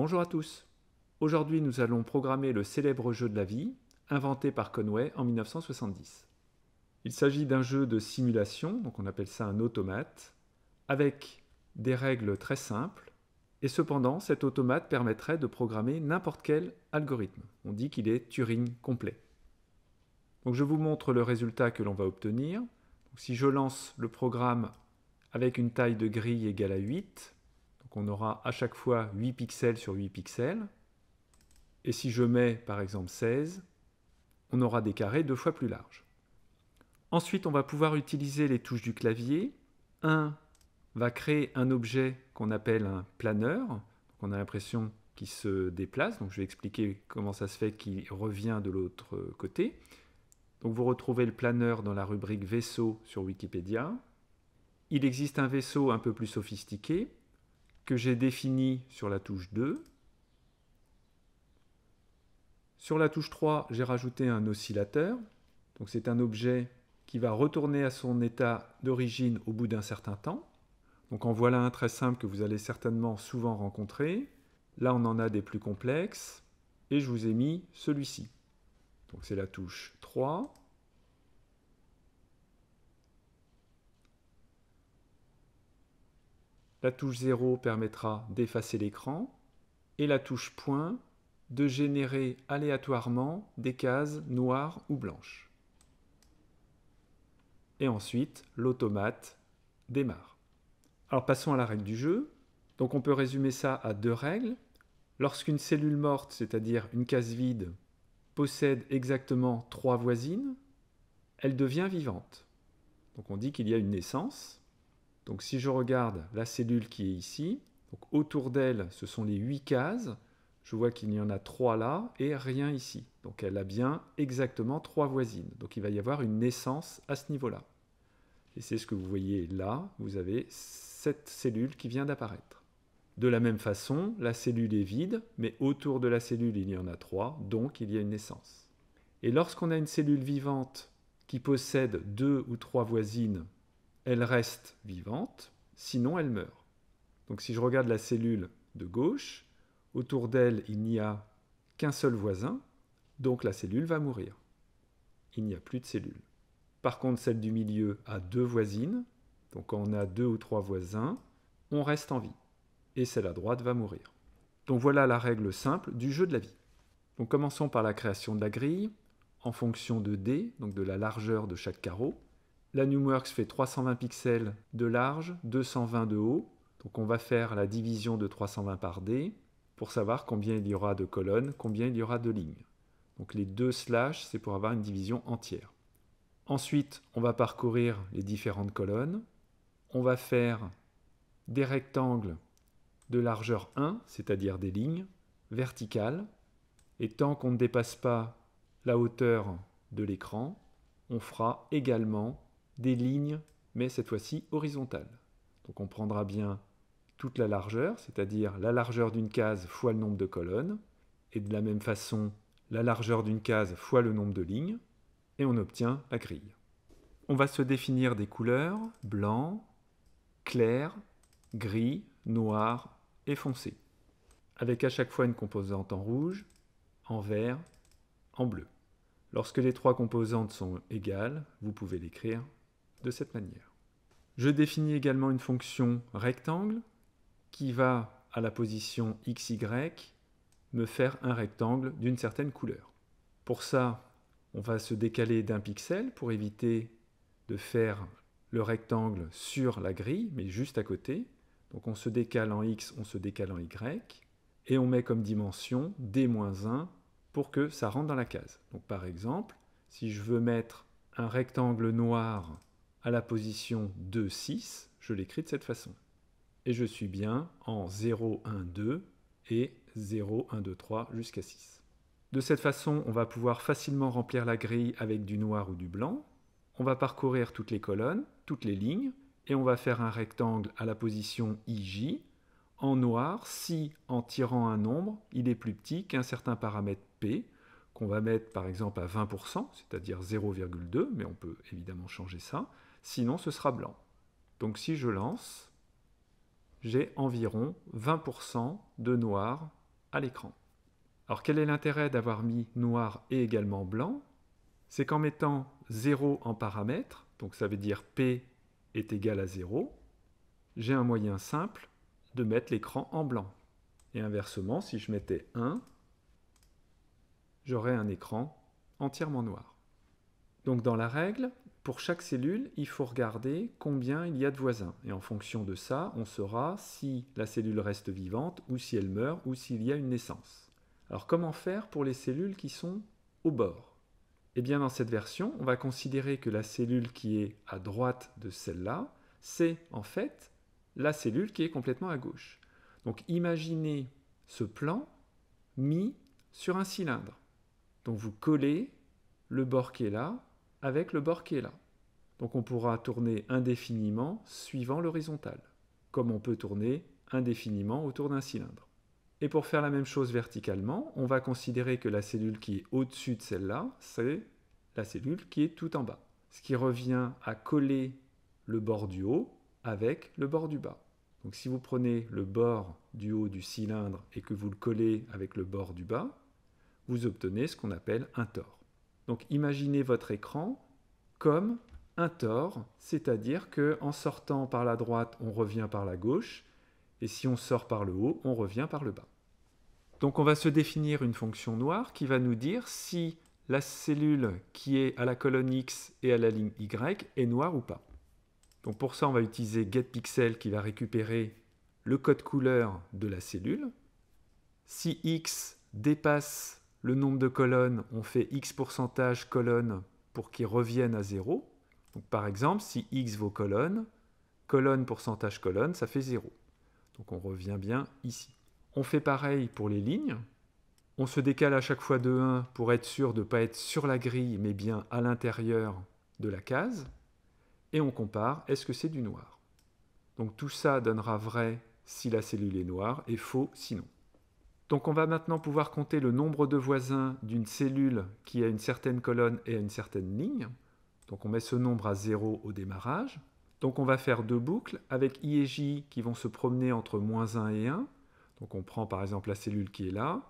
Bonjour à tous. Aujourd'hui, nous allons programmer le célèbre jeu de la vie, inventé par Conway en 1970. Il s'agit d'un jeu de simulation, donc on appelle ça un automate, avec des règles très simples, et cependant cet automate permettrait de programmer n'importe quel algorithme. On dit qu'il est Turing complet. Donc je vous montre le résultat que l'on va obtenir. si je lance le programme avec une taille de grille égale à 8, donc on aura à chaque fois 8 pixels sur 8 pixels. Et si je mets par exemple 16, on aura des carrés deux fois plus larges. Ensuite, on va pouvoir utiliser les touches du clavier. 1 va créer un objet qu'on appelle un planeur. on a l'impression qu'il se déplace. Donc je vais expliquer comment ça se fait qu'il revient de l'autre côté. Donc vous retrouvez le planeur dans la rubrique vaisseau sur Wikipédia. Il existe un vaisseau un peu plus sophistiqué j'ai défini sur la touche 2. Sur la touche 3, j'ai rajouté un oscillateur. Donc c'est un objet qui va retourner à son état d'origine au bout d'un certain temps. Donc en voilà un très simple que vous allez certainement souvent rencontrer. Là, on en a des plus complexes. Et je vous ai mis celui-ci. Donc c'est la touche 3. La touche 0 permettra d'effacer l'écran et la touche point de générer aléatoirement des cases noires ou blanches. Et ensuite, l'automate démarre. Alors passons à la règle du jeu. Donc on peut résumer ça à deux règles. Lorsqu'une cellule morte, c'est-à-dire une case vide, possède exactement trois voisines, elle devient vivante. Donc on dit qu'il y a une naissance. Donc si je regarde la cellule qui est ici, autour d'elle, ce sont les huit cases. Je vois qu'il y en a trois là et rien ici. Donc elle a bien exactement trois voisines. Donc il va y avoir une naissance à ce niveau-là. Et c'est ce que vous voyez là, vous avez cette cellule qui vient d'apparaître. De la même façon, la cellule est vide, mais autour de la cellule, il y en a trois, donc il y a une naissance. Et lorsqu'on a une cellule vivante qui possède deux ou trois voisines elle reste vivante, sinon elle meurt. Donc si je regarde la cellule de gauche, autour d'elle, il n'y a qu'un seul voisin, donc la cellule va mourir. Il n'y a plus de cellule. Par contre, celle du milieu a deux voisines, donc quand on a deux ou trois voisins, on reste en vie. Et celle à droite va mourir. Donc voilà la règle simple du jeu de la vie. Donc commençons par la création de la grille en fonction de D, donc de la largeur de chaque carreau la NumWorks fait 320 pixels de large, 220 de haut. Donc on va faire la division de 320 par D pour savoir combien il y aura de colonnes, combien il y aura de lignes. Donc les deux slash, c'est pour avoir une division entière. Ensuite, on va parcourir les différentes colonnes. On va faire des rectangles de largeur 1, c'est-à-dire des lignes, verticales. Et tant qu'on ne dépasse pas la hauteur de l'écran, on fera également des lignes, mais cette fois-ci horizontales. Donc on prendra bien toute la largeur, c'est-à-dire la largeur d'une case fois le nombre de colonnes, et de la même façon la largeur d'une case fois le nombre de lignes, et on obtient la grille. On va se définir des couleurs blanc, clair, gris, noir et foncé, avec à chaque fois une composante en rouge, en vert, en bleu. Lorsque les trois composantes sont égales, vous pouvez l'écrire de cette manière. Je définis également une fonction rectangle qui va à la position xy me faire un rectangle d'une certaine couleur. Pour ça, on va se décaler d'un pixel pour éviter de faire le rectangle sur la grille, mais juste à côté. Donc on se décale en x, on se décale en y, et on met comme dimension d-1 pour que ça rentre dans la case. Donc par exemple, si je veux mettre un rectangle noir à la position 2, 6, je l'écris de cette façon. Et je suis bien en 0, 1, 2 et 0, 1, 2, 3 jusqu'à 6. De cette façon, on va pouvoir facilement remplir la grille avec du noir ou du blanc. On va parcourir toutes les colonnes, toutes les lignes, et on va faire un rectangle à la position IJ. En noir, si en tirant un nombre, il est plus petit qu'un certain paramètre P, qu'on va mettre par exemple à 20%, c'est-à-dire 0,2, mais on peut évidemment changer ça, sinon ce sera blanc. Donc si je lance, j'ai environ 20% de noir à l'écran. Alors quel est l'intérêt d'avoir mis noir et également blanc C'est qu'en mettant 0 en paramètre, donc ça veut dire P est égal à 0, j'ai un moyen simple de mettre l'écran en blanc. Et inversement, si je mettais 1, j'aurai un écran entièrement noir. Donc dans la règle, pour chaque cellule, il faut regarder combien il y a de voisins. Et en fonction de ça, on saura si la cellule reste vivante ou si elle meurt ou s'il y a une naissance. Alors comment faire pour les cellules qui sont au bord Eh bien dans cette version, on va considérer que la cellule qui est à droite de celle-là, c'est en fait la cellule qui est complètement à gauche. Donc imaginez ce plan mis sur un cylindre. Donc vous collez le bord qui est là avec le bord qui est là. Donc on pourra tourner indéfiniment suivant l'horizontale, comme on peut tourner indéfiniment autour d'un cylindre. Et pour faire la même chose verticalement, on va considérer que la cellule qui est au-dessus de celle-là, c'est la cellule qui est tout en bas. Ce qui revient à coller le bord du haut avec le bord du bas. Donc si vous prenez le bord du haut du cylindre et que vous le collez avec le bord du bas, vous obtenez ce qu'on appelle un tort. Donc imaginez votre écran comme un tort, c'est-à-dire que en sortant par la droite, on revient par la gauche, et si on sort par le haut, on revient par le bas. Donc on va se définir une fonction noire qui va nous dire si la cellule qui est à la colonne X et à la ligne Y est noire ou pas. Donc pour ça, on va utiliser getPixel qui va récupérer le code couleur de la cellule. Si X dépasse le nombre de colonnes, on fait x pourcentage colonne pour qu'ils reviennent à 0. par exemple, si x vaut colonne, colonne pourcentage colonne, ça fait 0. Donc on revient bien ici. On fait pareil pour les lignes. On se décale à chaque fois de 1 pour être sûr de ne pas être sur la grille, mais bien à l'intérieur de la case. Et on compare, est-ce que c'est du noir Donc tout ça donnera vrai si la cellule est noire et faux sinon. Donc on va maintenant pouvoir compter le nombre de voisins d'une cellule qui a une certaine colonne et une certaine ligne. Donc on met ce nombre à 0 au démarrage. Donc on va faire deux boucles avec i et j qui vont se promener entre moins 1 et 1. Donc on prend par exemple la cellule qui est là.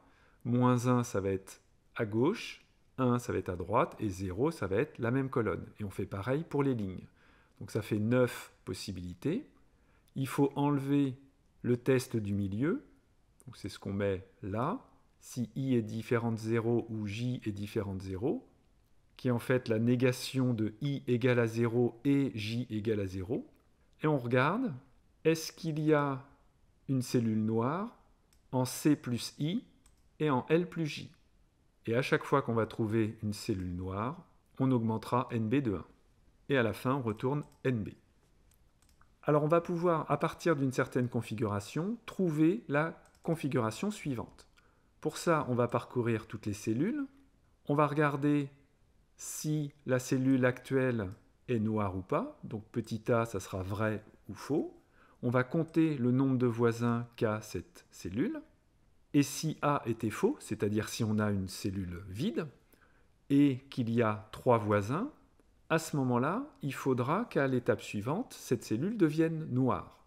Moins 1, ça va être à gauche. 1, ça va être à droite. Et 0, ça va être la même colonne. Et on fait pareil pour les lignes. Donc ça fait 9 possibilités. Il faut enlever le test du milieu c'est ce qu'on met là. Si i est différent de 0 ou j est différent de 0, qui est en fait la négation de i égale à 0 et j égale à 0. Et on regarde, est-ce qu'il y a une cellule noire en C plus i et en L plus j Et à chaque fois qu'on va trouver une cellule noire, on augmentera NB de 1. Et à la fin, on retourne NB. Alors on va pouvoir, à partir d'une certaine configuration, trouver la configuration suivante. Pour ça, on va parcourir toutes les cellules. On va regarder si la cellule actuelle est noire ou pas. Donc petit a, ça sera vrai ou faux. On va compter le nombre de voisins qu'a cette cellule. Et si A était faux, c'est-à-dire si on a une cellule vide, et qu'il y a trois voisins, à ce moment-là, il faudra qu'à l'étape suivante, cette cellule devienne noire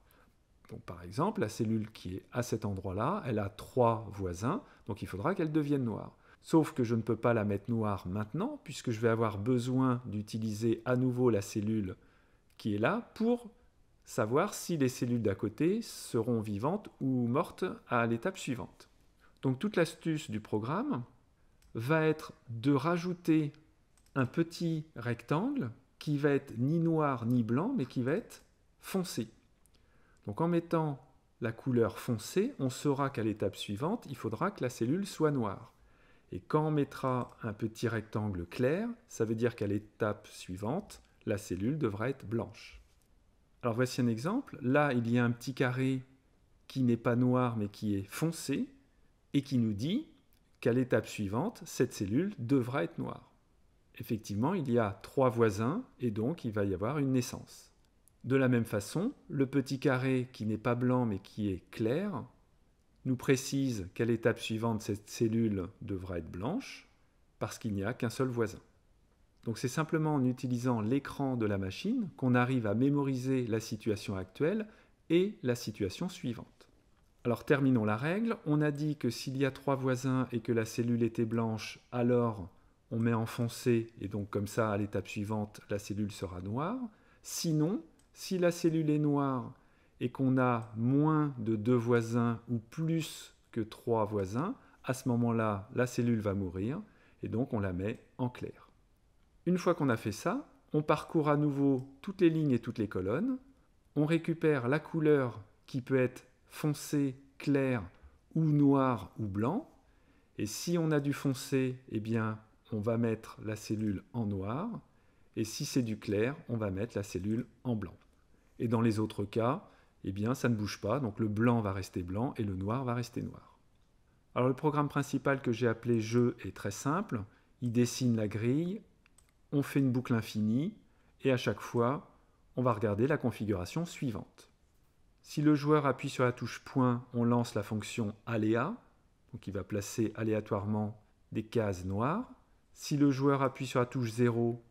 par exemple, la cellule qui est à cet endroit-là, elle a trois voisins, donc il faudra qu'elle devienne noire. Sauf que je ne peux pas la mettre noire maintenant, puisque je vais avoir besoin d'utiliser à nouveau la cellule qui est là pour savoir si les cellules d'à côté seront vivantes ou mortes à l'étape suivante. Donc toute l'astuce du programme va être de rajouter un petit rectangle qui va être ni noir ni blanc, mais qui va être foncé. Donc en mettant la couleur foncée, on saura qu'à l'étape suivante, il faudra que la cellule soit noire. Et quand on mettra un petit rectangle clair, ça veut dire qu'à l'étape suivante, la cellule devra être blanche. Alors voici un exemple. Là, il y a un petit carré qui n'est pas noir mais qui est foncé et qui nous dit qu'à l'étape suivante, cette cellule devra être noire. Effectivement, il y a trois voisins et donc il va y avoir une naissance. De la même façon, le petit carré qui n'est pas blanc mais qui est clair nous précise qu'à l'étape suivante, cette cellule devra être blanche parce qu'il n'y a qu'un seul voisin. Donc c'est simplement en utilisant l'écran de la machine qu'on arrive à mémoriser la situation actuelle et la situation suivante. Alors terminons la règle. On a dit que s'il y a trois voisins et que la cellule était blanche, alors on met enfoncé et donc comme ça à l'étape suivante, la cellule sera noire. Sinon, si la cellule est noire et qu'on a moins de deux voisins ou plus que trois voisins, à ce moment-là, la cellule va mourir et donc on la met en clair. Une fois qu'on a fait ça, on parcourt à nouveau toutes les lignes et toutes les colonnes, on récupère la couleur qui peut être foncée, claire ou noire ou blanc, et si on a du foncé, eh bien, on va mettre la cellule en noir, et si c'est du clair, on va mettre la cellule en blanc. Et dans les autres cas, eh bien, ça ne bouge pas, donc le blanc va rester blanc et le noir va rester noir. Alors le programme principal que j'ai appelé jeu est très simple. Il dessine la grille, on fait une boucle infinie, et à chaque fois, on va regarder la configuration suivante. Si le joueur appuie sur la touche point, on lance la fonction aléa, donc il va placer aléatoirement des cases noires. Si le joueur appuie sur la touche 0,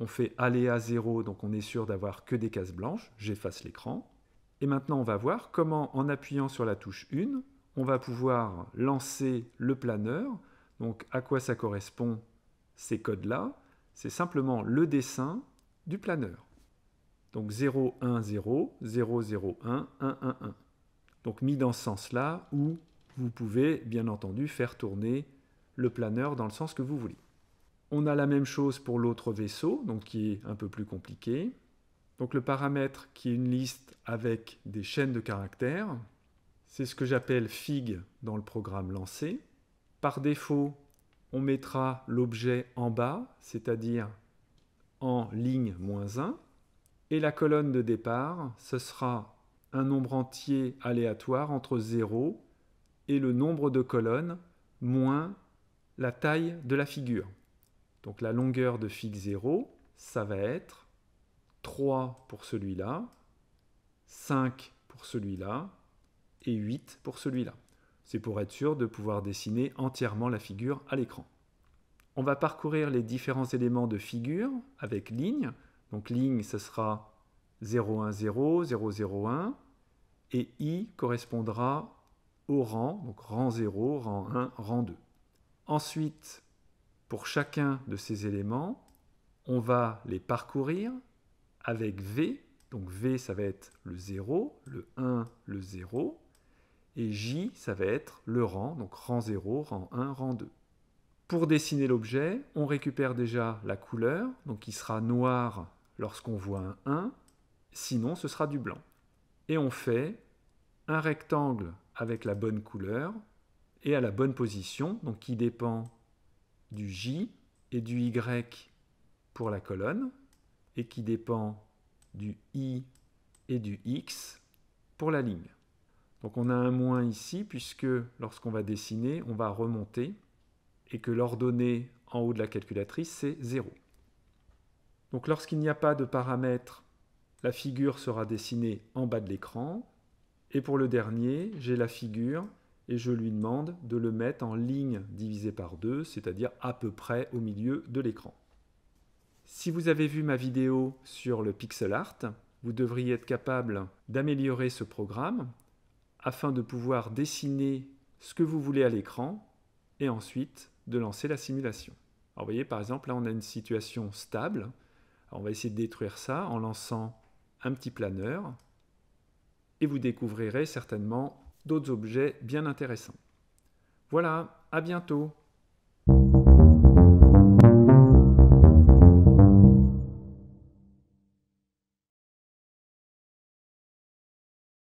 on fait aller à 0, donc on est sûr d'avoir que des cases blanches, j'efface l'écran. Et maintenant, on va voir comment, en appuyant sur la touche 1, on va pouvoir lancer le planeur. Donc, à quoi ça correspond ces codes-là C'est simplement le dessin du planeur. Donc 0, 1, 0, 0, 0, 1, 1, 1, 1. Donc mis dans ce sens-là, où vous pouvez bien entendu faire tourner le planeur dans le sens que vous voulez. On a la même chose pour l'autre vaisseau, donc qui est un peu plus compliqué. Donc le paramètre qui est une liste avec des chaînes de caractères, c'est ce que j'appelle fig dans le programme lancé. Par défaut, on mettra l'objet en bas, c'est-à-dire en ligne moins 1. Et la colonne de départ, ce sera un nombre entier aléatoire entre 0 et le nombre de colonnes moins la taille de la figure. Donc la longueur de figue 0, ça va être 3 pour celui-là, 5 pour celui-là et 8 pour celui-là. C'est pour être sûr de pouvoir dessiner entièrement la figure à l'écran. On va parcourir les différents éléments de figure avec ligne. Donc ligne, ce sera 010, 001 Et i correspondra au rang, donc rang 0, rang 1, rang 2. Ensuite, pour chacun de ces éléments, on va les parcourir avec V. Donc V, ça va être le 0, le 1, le 0. Et J, ça va être le rang, donc rang 0, rang 1, rang 2. Pour dessiner l'objet, on récupère déjà la couleur, donc qui sera noir lorsqu'on voit un 1, sinon ce sera du blanc. Et on fait un rectangle avec la bonne couleur et à la bonne position, donc qui dépend du J et du Y pour la colonne, et qui dépend du I et du X pour la ligne. Donc on a un moins ici, puisque lorsqu'on va dessiner, on va remonter, et que l'ordonnée en haut de la calculatrice, c'est 0. Donc lorsqu'il n'y a pas de paramètres, la figure sera dessinée en bas de l'écran, et pour le dernier, j'ai la figure et je lui demande de le mettre en ligne divisé par deux, c'est-à-dire à peu près au milieu de l'écran. Si vous avez vu ma vidéo sur le pixel art, vous devriez être capable d'améliorer ce programme afin de pouvoir dessiner ce que vous voulez à l'écran et ensuite de lancer la simulation. Alors vous voyez par exemple là on a une situation stable. on va essayer de détruire ça en lançant un petit planeur et vous découvrirez certainement d'autres objets bien intéressants. Voilà, à bientôt